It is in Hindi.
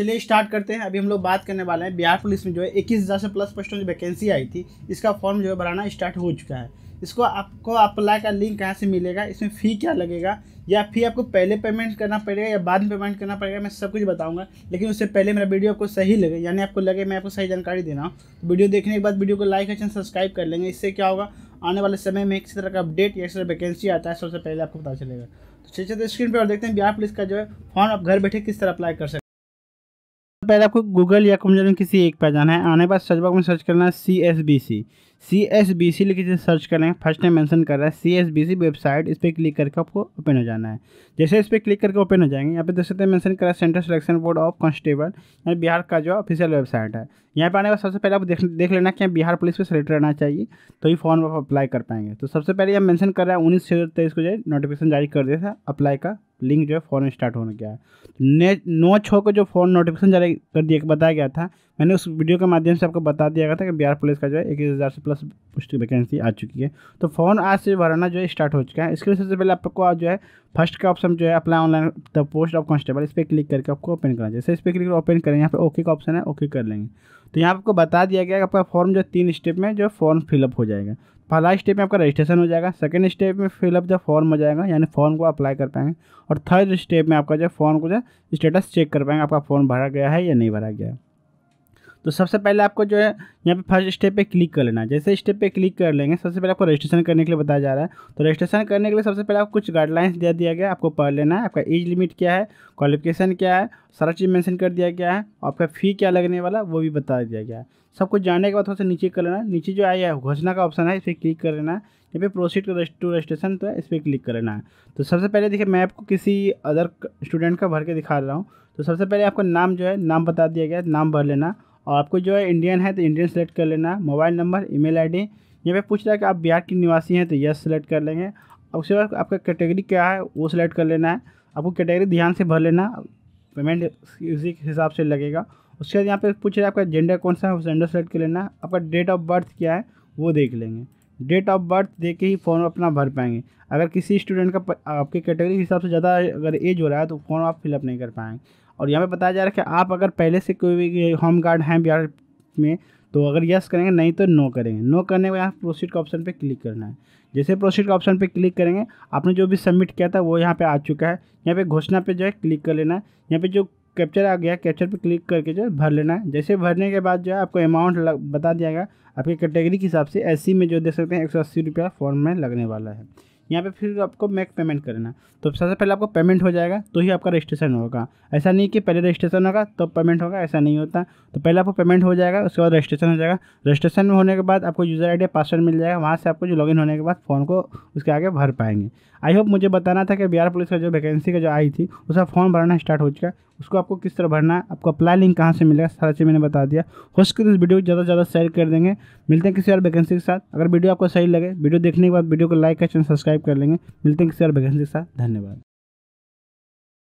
चलिए स्टार्ट करते हैं अभी हम लोग बात करने वाले हैं बिहार पुलिस में जो है इक्कीस हज़ार से प्लस पोस्टों की वैकेंसी आई थी इसका फॉर्म जो है भराना स्टार्ट हो चुका है इसको आपको अप्लाई का लिंक कहाँ से मिलेगा इसमें फ़ी क्या लगेगा या फी आपको पहले पेमेंट करना पड़ेगा या बाद में पेमेंट करना पड़ेगा मैं सब कुछ बताऊंगा लेकिन उससे पहले मेरा वीडियो आपको सही लगे यानी आपको लगे मैं आपको सही जानकारी दे रहा हूँ तो वीडियो देखने के बाद वीडियो को लाइक एंड सब्सक्राइब कर लेंगे इससे क्या होगा आने वाले समय में किसी तरह का अपडेट या किसी वैकेंसी आता है सबसे पहले आपको पता चलेगा तो चलिए तो स्क्रीन पर और देखते हैं बिहार पुलिस का जो है फॉर्म आप घर बैठे किस तरह अप्लाई कर सकते पहले आपको गूगल या कुमजन किसी एक पे जाना है आने बाद सर्च बॉक्स में सर्च करना है C S B C C S B C लिखे सर्च करें फर्स्ट टाइम मेंशन कर रहा है C S B C website इस पर क्लिक करके आपको ओपन हो जाना है जैसे इस पर क्लिक करके ओपन हो जाएंगे यहाँ पे देख सकते हैं मेंशन है Central Selection Board of Constable यानी बिहार का जो ऑफिशियल वेबसाइट है यहाँ पे आने का सबसे पहले आप देख देख लेना कि बिहार पुलिस पर सेलेक्ट रहना चाहिए तो ही फॉर्म आप अप्लाई कर पाएंगे तो सबसे पहले यहाँ मैंशन कर रहा है उन्नीस छः तेईस को जो नोटिफिकेशन जारी कर दिया था अप्लाई का लिंक जो है फ़ौरन स्टार्ट होने गया है नौ छः को जो फ़ोन नोटिफिकेशन जारी कर दिया बताया गया था मैंने उस वीडियो के माध्यम से आपको बता दिया गया था कि बिहार पुलिस का जो है इक्कीस हज़ार से प्लस पोस्ट वैकेंसी आ चुकी है तो फॉर्म आज से भरना जो है स्टार्ट हो चुका है इसके लिए सबसे पहले आपको जो है फर्स्ट का ऑप्शन जो है apply online the post of constable इस पर क्लिक करके आपको ओपन करना जैसे इस पर क्लिक ओपन करें यहाँ पर ओके का ऑप्शन है ओके कर लेंगे तो यहाँ आपको बता दिया गया कि आपका फॉर्म जो तीन स्टेप में जो फॉर्म फिलअप हो जाएगा पहला स्टेप में आपका रजिस्ट्रेशन हो जाएगा सेकेंड स्टेप में फिलअप जो फॉर्म हो जाएगा यानी फॉर्म को अप्लाई कर पाएंगे और थर्ड स्टेप में आपका जो फॉर्म को जो स्टेटस चेक कर पाएंगे आपका फॉर्म भरा गया है या नहीं भरा गया है तो सबसे पहले आपको जो है यहाँ पे फर्स्ट स्टेप पे क्लिक कर लेना है जैसे स्टेप पे क्लिक कर लेंगे सबसे पहले आपको रजिस्ट्रेशन करने के लिए बताया जा रहा है तो रजिस्ट्रेशन करने के लिए सबसे पहले आपको कुछ गाइडलाइंस दिया दिया गया आपको पढ़ लेना है आपका एज लिमिट क्या है क्वालिफिकेशन क्या है सारा चीज़ मैंशन कर दिया गया है आपका फ़ी क्या लगने वाला वो भी बता दिया गया है सब कुछ जानने के बाद थोड़ा सा नीचे कर लेना नीचे जो आया है घोषणा का ऑप्शन है इस पर क्लिक कर लेना है यहाँ पे प्रोसीड टू रजिस्ट्रेशन तो है इस पर क्लिक कर लेना है तो सबसे पहले देखिए मैं आपको किसी अदर स्टूडेंट का भर के दिखा रहा हूँ तो सबसे पहले आपका नाम जो है नाम बता दिया गया है नाम भर लेना और आपको जो है इंडियन है तो इंडियन सेलेक्ट कर लेना मोबाइल नंबर ईमेल आईडी यहाँ पे पूछ रहा है कि आप बिहार के निवासी हैं तो यस सेलेक्ट कर लेंगे उसके बाद आपका कैटेगरी क्या है वो सिलेक्ट कर लेना है आपको कैटेगरी ध्यान से भर लेना पेमेंट उसी के हिसाब से लगेगा उसके बाद यहाँ पे पूछ रहे हैं आपका जेंडर कौन सा है उस जेंडर सेलेक्ट कर लेना आपका डेट ऑफ बर्थ क्या है वो देख लेंगे डेट ऑफ बर्थ दे के ही फॉर्म अपना भर पाएंगे अगर किसी स्टूडेंट का आपके कैटेगरी के हिसाब से ज़्यादा अगर एज हो रहा है तो फॉर्म आप फिलअप नहीं कर पाएंगे और यहाँ पे बताया जा रहा है कि आप अगर पहले से कोई भी होम गार्ड हैं बिहार में तो अगर यस करेंगे नहीं तो नो करेंगे नो करने के बाद यहाँ प्रोसीड का ऑप्शन पे क्लिक करना है जैसे प्रोसीड का ऑप्शन पे क्लिक करेंगे आपने जो भी सबमिट किया था वो यहाँ पे आ चुका है यहाँ पे घोषणा पे जो है क्लिक कर लेना है यहाँ पे जो कैप्चर आ गया कैप्चर पे क्लिक करके जो है भर लेना है जैसे भरने के बाद जो है आपको अमाउंट बता दिया गया आपकी कैटेगरी के हिसाब से एस में जो देख सकते हैं एक सौ फॉर्म में लगने वाला है यहाँ पे फिर आपको मैक पेमेंट करना तो सबसे पहले आपको पेमेंट हो जाएगा तो ही आपका रजिस्ट्रेशन होगा ऐसा नहीं कि पहले रजिस्ट्रेशन होगा तो पेमेंट होगा ऐसा नहीं होता तो पहले आपको पेमेंट हो जाएगा उसके बाद रजिस्ट्रेशन हो जाएगा रजिस्ट्रेशन होने के बाद आपको यूज़र आई पासवर्ड मिल जाएगा वहाँ से आपको जो लॉगिन होने के बाद फोन को उसके आगे भर पाएंगे आई होप मुझे बताना था कि बिहार पुलिस का जो वैकेंसी का जो आई थी उसका फॉर्म भरना स्टार्ट हो चुका उसको आपको किस तरह भरना है आपको अप्लाई लिंक कहाँ से मिलेगा सारा चीज़ मैंने बता दिया हो सके तो इस वीडियो को ज़्यादा से ज़्यादा शेयर कर देंगे मिलते हैं किसी और वैकेंसी के साथ अगर वीडियो आपको सही लगे वीडियो देखने के बाद वीडियो को लाइक का चैनल सब्सक्राइब कर लेंगे मिलते हैं किसी और वैकेंसी के साथ धन्यवाद